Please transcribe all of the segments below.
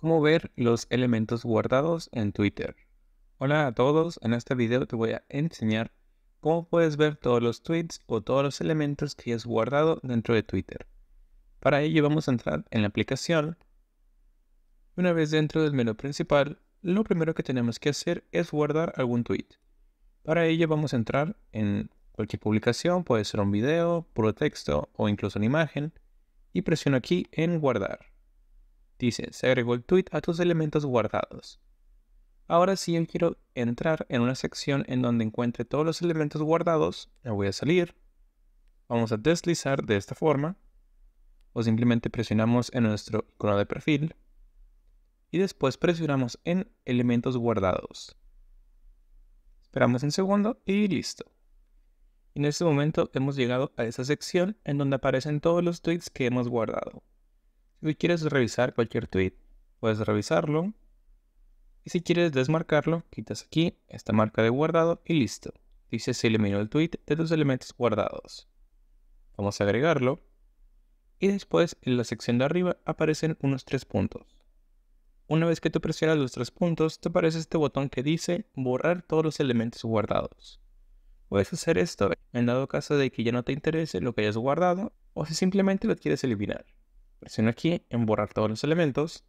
Cómo ver los elementos guardados en Twitter. Hola a todos, en este video te voy a enseñar cómo puedes ver todos los tweets o todos los elementos que has guardado dentro de Twitter. Para ello vamos a entrar en la aplicación. Una vez dentro del menú principal, lo primero que tenemos que hacer es guardar algún tweet. Para ello vamos a entrar en cualquier publicación, puede ser un video, puro texto o incluso una imagen, y presiono aquí en guardar. Dice, se agregó el tweet a tus elementos guardados. Ahora si yo quiero entrar en una sección en donde encuentre todos los elementos guardados, me voy a salir. Vamos a deslizar de esta forma. O simplemente presionamos en nuestro icono de perfil. Y después presionamos en elementos guardados. Esperamos un segundo y listo. En este momento hemos llegado a esa sección en donde aparecen todos los tweets que hemos guardado. Si quieres revisar cualquier tweet, puedes revisarlo. Y si quieres desmarcarlo, quitas aquí esta marca de guardado y listo. Dice se eliminó el tweet de tus elementos guardados. Vamos a agregarlo. Y después en la sección de arriba aparecen unos tres puntos. Una vez que tú presionas los tres puntos, te aparece este botón que dice borrar todos los elementos guardados. Puedes hacer esto en dado caso de que ya no te interese lo que hayas guardado o si simplemente lo quieres eliminar. Presiona aquí en borrar todos los elementos.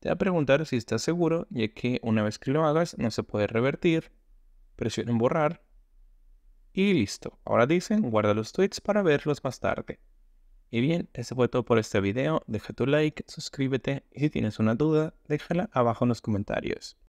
Te va a preguntar si estás seguro, ya que una vez que lo hagas no se puede revertir. Presiona en borrar. Y listo. Ahora dicen guarda los tweets para verlos más tarde. Y bien, eso fue todo por este video. Deja tu like, suscríbete y si tienes una duda, déjala abajo en los comentarios.